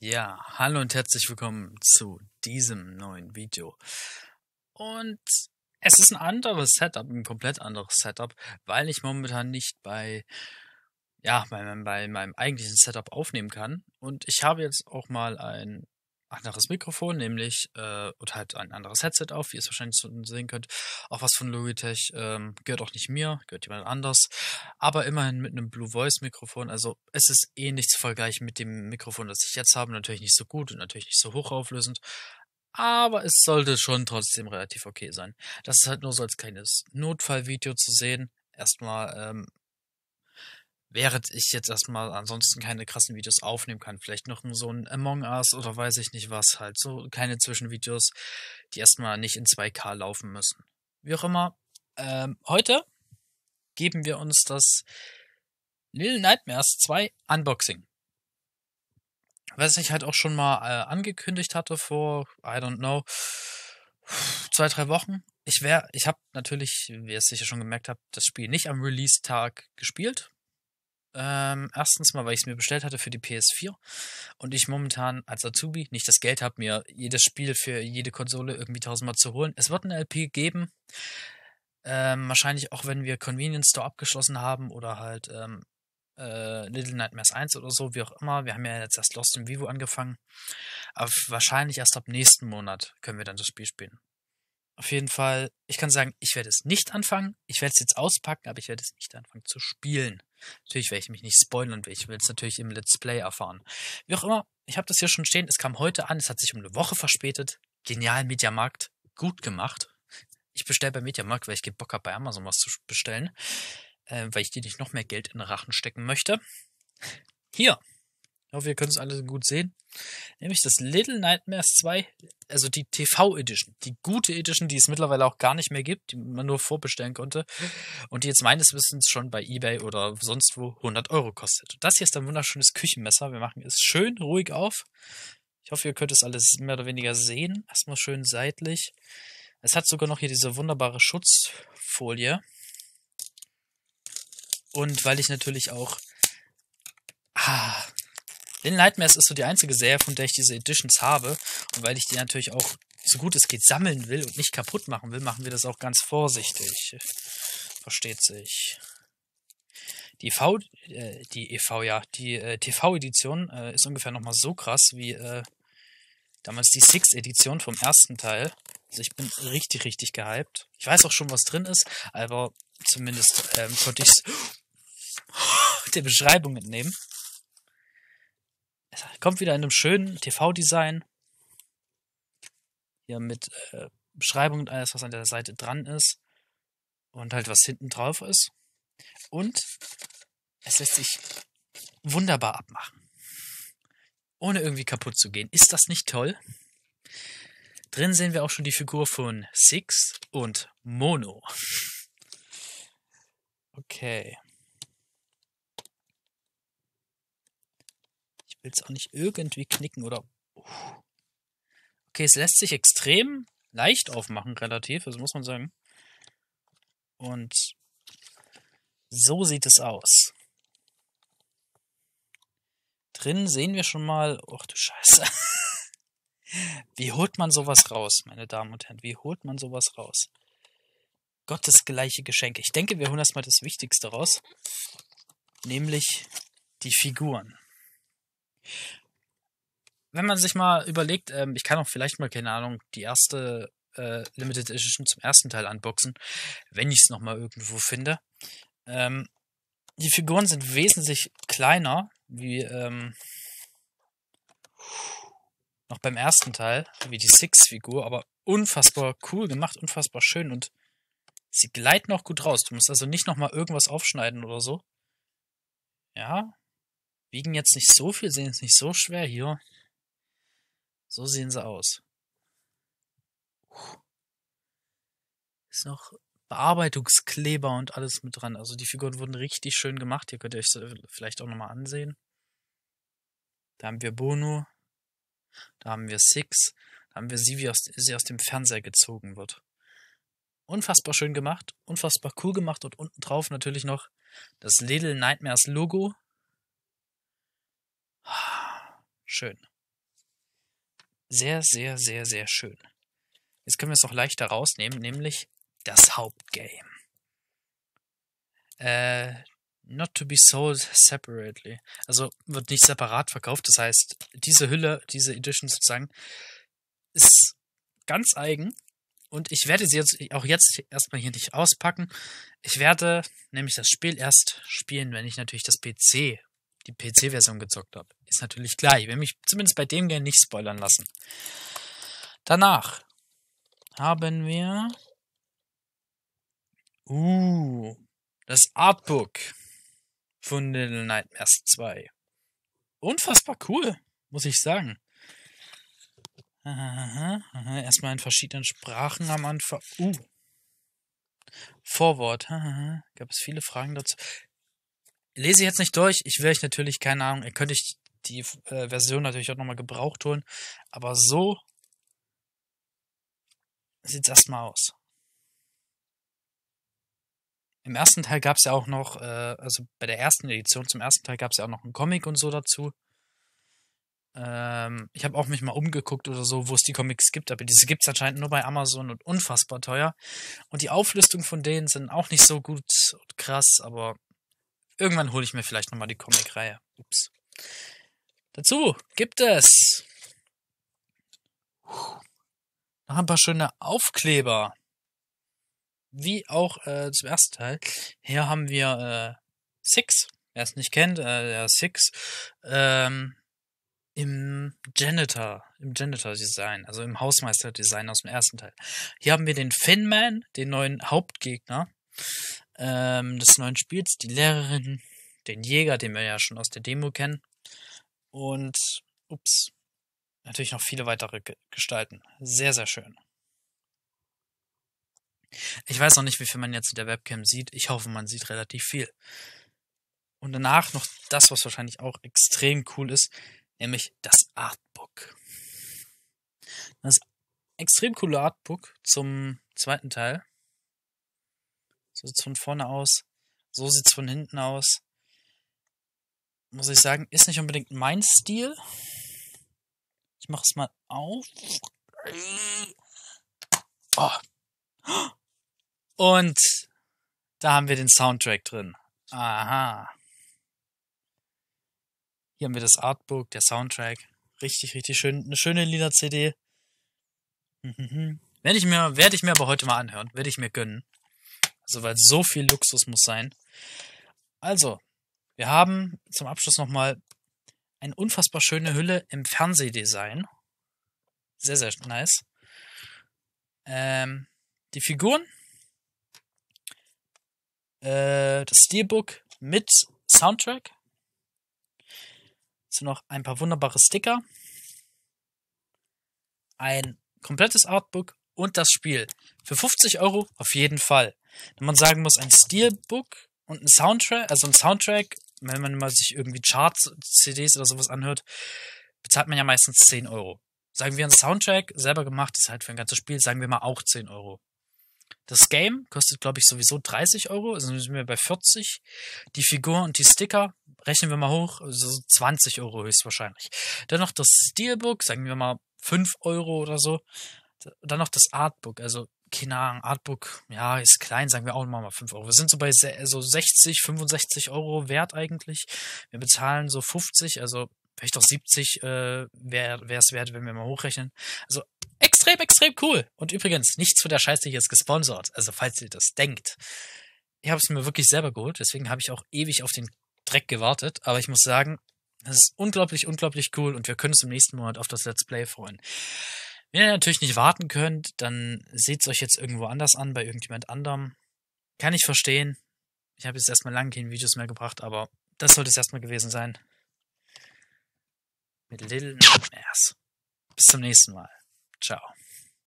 Ja, hallo und herzlich willkommen zu diesem neuen Video. Und es ist ein anderes Setup, ein komplett anderes Setup, weil ich momentan nicht bei, ja, bei, bei meinem eigentlichen Setup aufnehmen kann. Und ich habe jetzt auch mal ein anderes Mikrofon, nämlich äh, und halt ein anderes Headset auf, wie ihr es wahrscheinlich sehen könnt. Auch was von Logitech ähm, gehört auch nicht mir, gehört jemand anders. Aber immerhin mit einem Blue Voice Mikrofon. Also es ist eh nicht zu vergleichen mit dem Mikrofon, das ich jetzt habe. Natürlich nicht so gut und natürlich nicht so hochauflösend. Aber es sollte schon trotzdem relativ okay sein. Das ist halt nur so als kleines Notfallvideo zu sehen. Erstmal ähm, während ich jetzt erstmal ansonsten keine krassen Videos aufnehmen kann. Vielleicht noch so ein Among Us oder weiß ich nicht was halt. So keine Zwischenvideos, die erstmal nicht in 2K laufen müssen. Wie auch immer. Ähm, heute geben wir uns das Little Nightmares 2 Unboxing. Was ich halt auch schon mal äh, angekündigt hatte vor, I don't know, zwei, drei Wochen. Ich wäre, ich habe natürlich, wie ihr es sicher schon gemerkt habt, das Spiel nicht am Release-Tag gespielt, ähm, erstens mal, weil ich es mir bestellt hatte für die PS4 und ich momentan als Azubi nicht das Geld habe, mir jedes Spiel für jede Konsole irgendwie tausendmal zu holen. Es wird eine LP geben. Ähm, wahrscheinlich auch, wenn wir Convenience Store abgeschlossen haben oder halt ähm, äh, Little Nightmares 1 oder so, wie auch immer. Wir haben ja jetzt erst Lost in Vivo angefangen. Aber wahrscheinlich erst ab nächsten Monat können wir dann das Spiel spielen. Auf jeden Fall, ich kann sagen, ich werde es nicht anfangen. Ich werde es jetzt auspacken, aber ich werde es nicht anfangen zu spielen. Natürlich werde ich mich nicht spoilern und ich will es natürlich im Let's Play erfahren. Wie auch immer, ich habe das hier schon stehen. Es kam heute an, es hat sich um eine Woche verspätet. Genial, Mediamarkt, gut gemacht. Ich bestelle bei Mediamarkt, weil ich Bock habe, bei Amazon was zu bestellen, äh, weil ich dir nicht noch mehr Geld in den Rachen stecken möchte. Hier, ich hoffe, ihr könnt es alle gut sehen. Nämlich das Little Nightmares 2, also die TV-Edition, die gute Edition, die es mittlerweile auch gar nicht mehr gibt, die man nur vorbestellen konnte und die jetzt meines Wissens schon bei eBay oder sonst wo 100 Euro kostet. das hier ist ein wunderschönes Küchenmesser. Wir machen es schön ruhig auf. Ich hoffe, ihr könnt es alles mehr oder weniger sehen. Erstmal schön seitlich. Es hat sogar noch hier diese wunderbare Schutzfolie. Und weil ich natürlich auch ah, in Nightmares ist so die einzige Serie, von der ich diese Editions habe. Und weil ich die natürlich auch so gut es geht sammeln will und nicht kaputt machen will, machen wir das auch ganz vorsichtig. Versteht sich. Die, v, äh, die EV, ja, die äh, TV-Edition äh, ist ungefähr nochmal so krass wie äh, damals die Six-Edition vom ersten Teil. Also ich bin richtig, richtig gehypt. Ich weiß auch schon, was drin ist, aber zumindest ähm, konnte ich es der Beschreibung entnehmen. Kommt wieder in einem schönen TV-Design. Hier mit äh, Beschreibung und alles, was an der Seite dran ist. Und halt, was hinten drauf ist. Und es lässt sich wunderbar abmachen. Ohne irgendwie kaputt zu gehen. Ist das nicht toll? Drin sehen wir auch schon die Figur von Six und Mono. Okay. will es auch nicht irgendwie knicken oder. Okay, es lässt sich extrem leicht aufmachen, relativ, das muss man sagen. Und so sieht es aus. Drin sehen wir schon mal. Och du Scheiße. Wie holt man sowas raus, meine Damen und Herren? Wie holt man sowas raus? Gottesgleiche Geschenke. Ich denke, wir holen erstmal das Wichtigste raus. Nämlich die Figuren wenn man sich mal überlegt, ähm, ich kann auch vielleicht mal, keine Ahnung, die erste äh, Limited Edition zum ersten Teil unboxen, wenn ich es nochmal irgendwo finde. Ähm, die Figuren sind wesentlich kleiner, wie ähm, noch beim ersten Teil, wie die Six-Figur, aber unfassbar cool gemacht, unfassbar schön und sie gleiten auch gut raus. Du musst also nicht nochmal irgendwas aufschneiden oder so. Ja, Wiegen jetzt nicht so viel, sehen jetzt nicht so schwer hier. So sehen sie aus. Ist noch Bearbeitungskleber und alles mit dran. Also die Figuren wurden richtig schön gemacht. Hier könnt ihr euch vielleicht auch nochmal ansehen. Da haben wir Bono. Da haben wir Six. Da haben wir sie, wie aus, sie aus dem Fernseher gezogen wird. Unfassbar schön gemacht, unfassbar cool gemacht und unten drauf natürlich noch das Little Nightmares Logo Schön. Sehr, sehr, sehr, sehr schön. Jetzt können wir es noch leichter rausnehmen, nämlich das Hauptgame. Äh, not to be sold separately. Also wird nicht separat verkauft. Das heißt, diese Hülle, diese Edition sozusagen, ist ganz eigen. Und ich werde sie jetzt auch jetzt erstmal hier nicht auspacken. Ich werde nämlich das Spiel erst spielen, wenn ich natürlich das PC, die PC-Version gezockt habe. Ist natürlich gleich. Ich will mich zumindest bei dem gerne nicht spoilern lassen. Danach haben wir. Uh, das Artbook von Little Nightmares 2. Unfassbar cool, muss ich sagen. Aha, aha, erstmal in verschiedenen Sprachen am Anfang. Uh. Vorwort. Aha, gab es viele Fragen dazu. Lese ich jetzt nicht durch. Ich will euch natürlich, keine Ahnung, ihr könnt euch die äh, Version natürlich auch nochmal gebraucht holen. Aber so sieht es erstmal aus. Im ersten Teil gab es ja auch noch, äh, also bei der ersten Edition zum ersten Teil gab es ja auch noch einen Comic und so dazu. Ähm, ich habe auch mich mal umgeguckt oder so, wo es die Comics gibt, aber diese gibt es anscheinend nur bei Amazon und unfassbar teuer. Und die Auflistung von denen sind auch nicht so gut und krass, aber irgendwann hole ich mir vielleicht nochmal die Comic-Reihe. Ups. Dazu gibt es noch ein paar schöne Aufkleber. Wie auch äh, zum ersten Teil. Hier haben wir äh, Six. Wer es nicht kennt, äh, der Six. Ähm, im Janitor, im Janitor Design, also im Hausmeister Design aus dem ersten Teil. Hier haben wir den Finman, den neuen Hauptgegner ähm, des neuen Spiels, die Lehrerin, den Jäger, den wir ja schon aus der Demo kennen, und ups, natürlich noch viele weitere Gestalten. Sehr, sehr schön. Ich weiß noch nicht, wie viel man jetzt in der Webcam sieht. Ich hoffe, man sieht relativ viel. Und danach noch das, was wahrscheinlich auch extrem cool ist, nämlich das Artbook. Das extrem coole Artbook zum zweiten Teil. So sieht es von vorne aus. So sieht es von hinten aus muss ich sagen, ist nicht unbedingt mein Stil. Ich mache es mal auf. Oh. Und da haben wir den Soundtrack drin. Aha. Hier haben wir das Artbook, der Soundtrack. Richtig, richtig schön. Eine schöne Lieder-CD. Mhm. Werde ich, mir, werd ich mir aber heute mal anhören. Werde ich mir gönnen. Also, weil so viel Luxus muss sein. Also, wir haben zum Abschluss nochmal eine unfassbar schöne Hülle im Fernsehdesign. Sehr, sehr nice. Ähm, die Figuren. Äh, das Steelbook mit Soundtrack. sind noch ein paar wunderbare Sticker. Ein komplettes Artbook und das Spiel. Für 50 Euro auf jeden Fall. Wenn man sagen muss, ein Steelbook und ein Soundtrack, also ein Soundtrack wenn man mal sich irgendwie Charts, CDs oder sowas anhört, bezahlt man ja meistens 10 Euro. Sagen wir ein Soundtrack, selber gemacht, ist halt für ein ganzes Spiel, sagen wir mal auch 10 Euro. Das Game kostet, glaube ich, sowieso 30 Euro, also sind wir bei 40. Die Figur und die Sticker rechnen wir mal hoch, also 20 Euro höchstwahrscheinlich. Dann noch das Steelbook, sagen wir mal 5 Euro oder so. Dann noch das Artbook, also keine Ahnung, Artbook, ja, ist klein, sagen wir auch mal 5 Euro. Wir sind so bei so 60, 65 Euro wert eigentlich. Wir bezahlen so 50, also vielleicht auch 70 äh, wäre es wert, wenn wir mal hochrechnen. Also extrem, extrem cool. Und übrigens, nichts von der Scheiße hier ist gesponsert. Also falls ihr das denkt. Ich habe es mir wirklich selber geholt, deswegen habe ich auch ewig auf den Dreck gewartet. Aber ich muss sagen, das ist unglaublich, unglaublich cool und wir können uns im nächsten Monat auf das Let's Play freuen. Wenn ihr natürlich nicht warten könnt, dann seht es euch jetzt irgendwo anders an, bei irgendjemand anderem. Kann ich verstehen. Ich habe jetzt erstmal lange keine Videos mehr gebracht, aber das sollte es erstmal gewesen sein. Mit Little Nightmares. Bis zum nächsten Mal. Ciao.